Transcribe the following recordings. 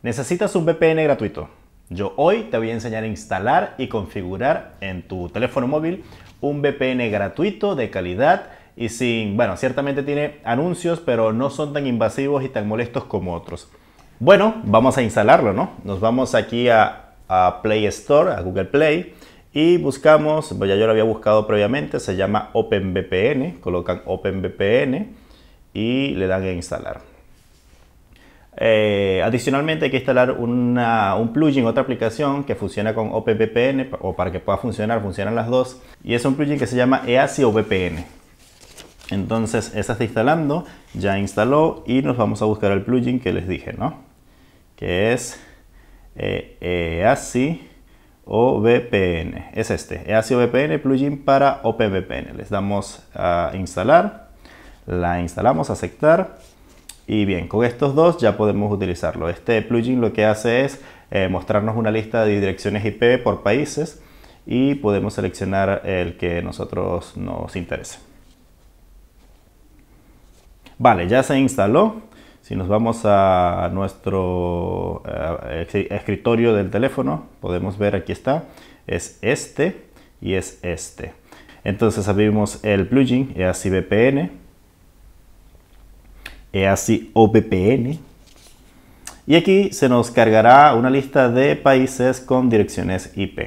Necesitas un VPN gratuito. Yo hoy te voy a enseñar a instalar y configurar en tu teléfono móvil un VPN gratuito de calidad y sin, bueno, ciertamente tiene anuncios, pero no son tan invasivos y tan molestos como otros. Bueno, vamos a instalarlo, ¿no? Nos vamos aquí a, Play Store, a Google Play y buscamos, ya yo lo había buscado previamente, se llama OpenVPN, colocan OpenVPN y le dan a instalar. Eh, adicionalmente hay que instalar un plugin, otra aplicación que funciona con OpenVPN o para que pueda funcionar, funcionan las dos. Y es un plugin que se llama o VPN. Entonces esta está instalando, ya instaló y nos vamos a buscar el plugin que les dije, ¿no? Que es eh, EASI o Es este, o VPN, plugin para opvPn Les damos a instalar, la instalamos, aceptar y bien, con estos dos ya podemos utilizarlo. Este plugin lo que hace es eh, mostrarnos una lista de direcciones IP por países y podemos seleccionar el que nosotros nos interese. Vale, ya se instaló. Si nos vamos a nuestro eh, escritorio del teléfono, podemos ver aquí está, es este y es este. Entonces abrimos el plugin EASI VPN así OPPN. Y aquí se nos cargará una lista de países con direcciones IP.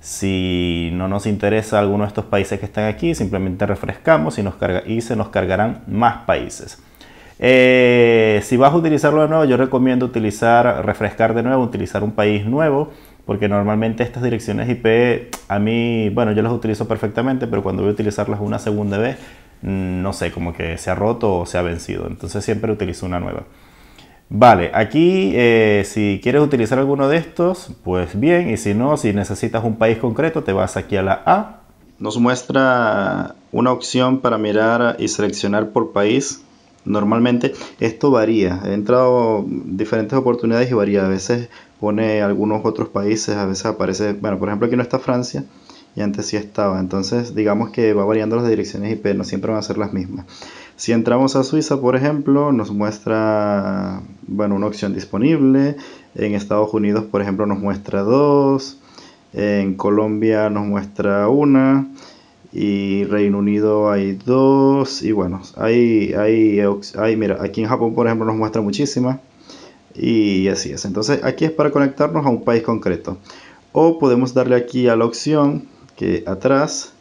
Si no nos interesa alguno de estos países que están aquí, simplemente refrescamos y, se nos cargarán más países. Eh, si vas a utilizarlo de nuevo, yo recomiendo utilizar, refrescar de nuevo, utilizar un país nuevo, porque normalmente estas direcciones IP, a mí, bueno, yo las utilizo perfectamente, pero cuando voy a utilizarlas una segunda vez, no sé, como que se ha roto o se ha vencido. Entonces siempre utilizo una nueva. Vale, aquí eh, si quieres utilizar alguno de estos, pues bien, y si no, si necesitas un país concreto, te vas aquí a la A. Nos muestra una opción para mirar y seleccionar por país. Normalmente esto varía, he entrado diferentes oportunidades y varía, a veces pone algunos otros países, a veces aparece, bueno, por ejemplo aquí no está Francia, y antes sí estaba. Entonces, digamos que va variando las direcciones IP, no siempre van a ser las mismas. Si entramos a Suiza, por ejemplo, nos muestra, bueno, una opción disponible. En Estados Unidos, por ejemplo, nos muestra dos. En Colombia nos muestra una. Y Reino Unido hay dos. Y bueno, hay, hay mira, aquí en Japón, por ejemplo, nos muestra muchísimas. Y así es. Entonces, aquí es para conectarnos a un país concreto. O podemos darle aquí a la opción atrás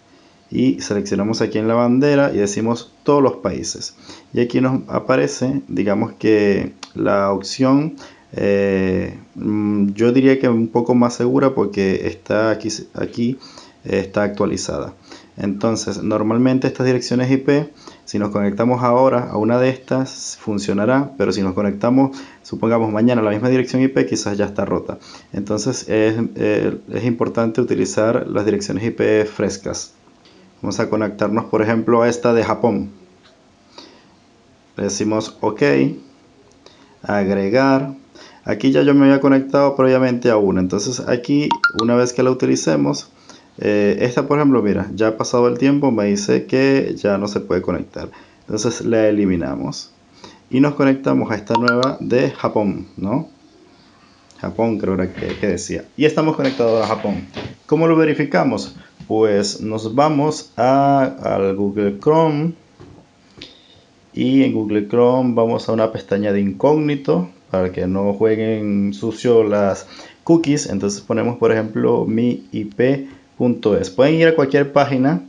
y seleccionamos aquí en la bandera y decimos todos los países y aquí nos aparece digamos que la opción eh, mm, yo diría que un poco más segura porque está aquí, aquí eh, está actualizada entonces, normalmente estas direcciones IP, si nos conectamos ahora a una de estas, funcionará, pero si nos conectamos, supongamos mañana a la misma dirección IP, quizás ya está rota. Entonces, es, eh, es importante utilizar las direcciones IP frescas. Vamos a conectarnos, por ejemplo, a esta de Japón. Le decimos OK, agregar. Aquí ya yo me había conectado previamente a una, entonces aquí, una vez que la utilicemos, eh, esta, por ejemplo, mira, ya ha pasado el tiempo, me dice que ya no se puede conectar. Entonces la eliminamos y nos conectamos a esta nueva de Japón, ¿no? Japón creo que, decía. Y estamos conectados a Japón. ¿Cómo lo verificamos? Pues nos vamos a, al Google Chrome y en Google Chrome vamos a una pestaña de incógnito para que no jueguen sucio las cookies. Entonces ponemos, por ejemplo, mi IP Pueden ir a cualquier página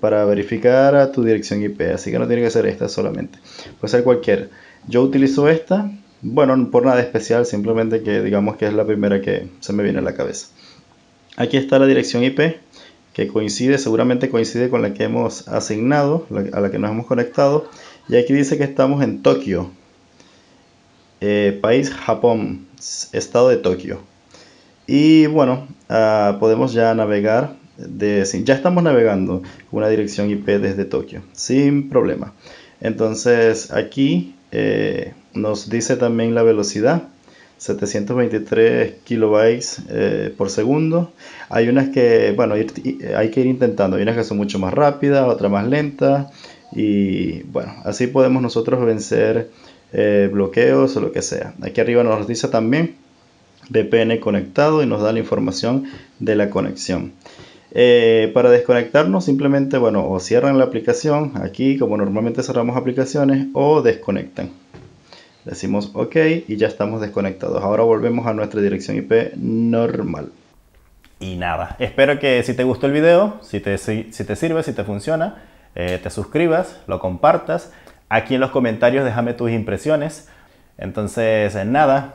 para verificar a tu dirección IP, así que no tiene que ser esta solamente, puede ser cualquier. Yo utilizo esta, bueno, por nada especial, simplemente que digamos que es la primera que se me viene a la cabeza. Aquí está la dirección IP que coincide, seguramente coincide con la que hemos asignado, a la que nos hemos conectado. Y aquí dice que estamos en Tokio, eh, país Japón, estado de Tokio. Y bueno, ah, podemos ya navegar, de, ya estamos navegando una dirección IP desde Tokio, sin problema. Entonces aquí eh, nos dice también la velocidad, 723 kilobytes eh, por segundo. Hay unas que, bueno, eh, hay que ir intentando, hay unas que son mucho más rápidas, otras más lentas. Y bueno, así podemos nosotros vencer bloqueos o lo que sea. Aquí arriba nos dice también VPN conectado y nos da la información de la conexión. Eh, para desconectarnos simplemente, bueno, o cierran la aplicación, aquí como normalmente cerramos aplicaciones, o desconectan. Decimos OK y ya estamos desconectados. Ahora volvemos a nuestra dirección IP normal. Y nada, espero que si te gustó el video, si te, te sirve, si te funciona, eh, te suscribas, lo compartas. Aquí en los comentarios déjame tus impresiones. Entonces, nada,